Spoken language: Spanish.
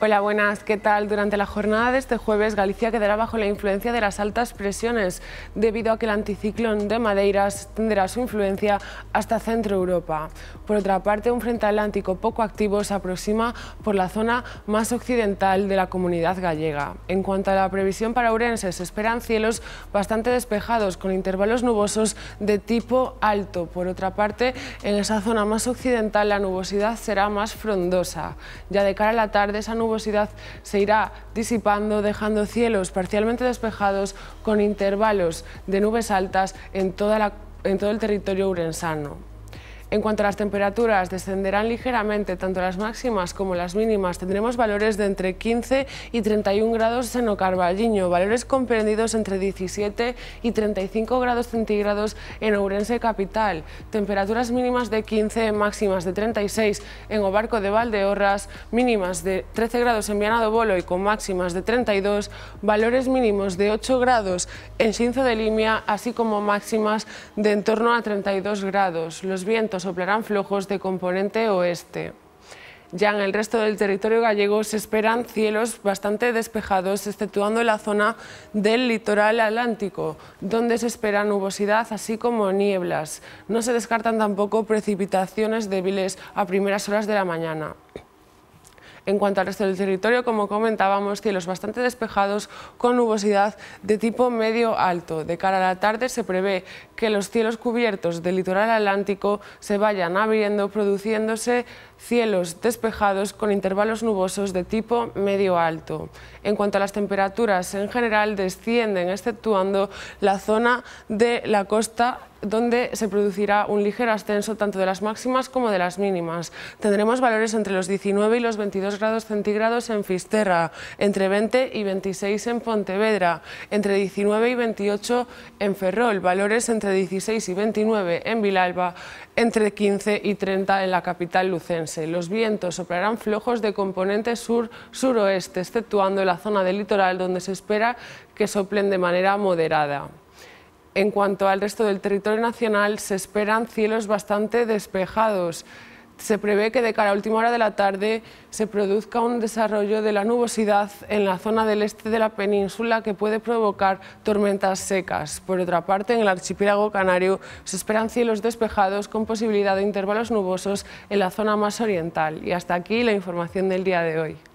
Hola, buenas. ¿Qué tal? Durante la jornada de este jueves, Galicia quedará bajo la influencia de las altas presiones, debido a que el anticiclón de Madeiras tendrá su influencia hasta Centro Europa. Por otra parte, un frente atlántico poco activo se aproxima por la zona más occidental de la comunidad gallega. En cuanto a la previsión para Urense, se esperan cielos bastante despejados, con intervalos nubosos de tipo alto. Por otra parte, en esa zona más occidental la nubosidad será más frondosa. Ya de cara a la tarde, esa nubosidad nubosidad se irá disipando, dejando cielos parcialmente despejados con intervalos de nubes altas en, toda en todo el territorio urensano. En cuanto a las temperaturas, descenderán ligeramente tanto las máximas como las mínimas. Tendremos valores de entre 15 y 31 grados en Ocarvalliño, valores comprendidos entre 17 y 35 grados centígrados en Ourense Capital, temperaturas mínimas de 15, máximas de 36 en Obarco de Valdeorras, mínimas de 13 grados en Viana Bolo y con máximas de 32, valores mínimos de 8 grados en sinzo de Limia, así como máximas de en torno a 32 grados. Los vientos soplarán flojos de componente oeste. Ya en el resto del territorio gallego se esperan cielos bastante despejados, exceptuando la zona del litoral atlántico, donde se espera nubosidad así como nieblas. No se descartan tampoco precipitaciones débiles a primeras horas de la mañana. En cuanto al resto del territorio, como comentábamos, cielos bastante despejados con nubosidad de tipo medio-alto. De cara a la tarde se prevé que los cielos cubiertos del litoral atlántico se vayan abriendo, produciéndose cielos despejados con intervalos nubosos de tipo medio-alto. En cuanto a las temperaturas, en general descienden, exceptuando la zona de la costa donde se producirá un ligero ascenso tanto de las máximas como de las mínimas. Tendremos valores entre los 19 y los 22 grados grados centígrados en Fisterra, entre 20 y 26 en Pontevedra, entre 19 y 28 en Ferrol, valores entre 16 y 29 en Vilalba, entre 15 y 30 en la capital lucense. Los vientos soplarán flojos de componente sur-suroeste, exceptuando la zona del litoral donde se espera que soplen de manera moderada. En cuanto al resto del territorio nacional, se esperan cielos bastante despejados se prevé que de cara a última hora de la tarde se produzca un desarrollo de la nubosidad en la zona del este de la península que puede provocar tormentas secas. Por otra parte, en el archipiélago canario se esperan cielos despejados con posibilidad de intervalos nubosos en la zona más oriental. Y hasta aquí la información del día de hoy.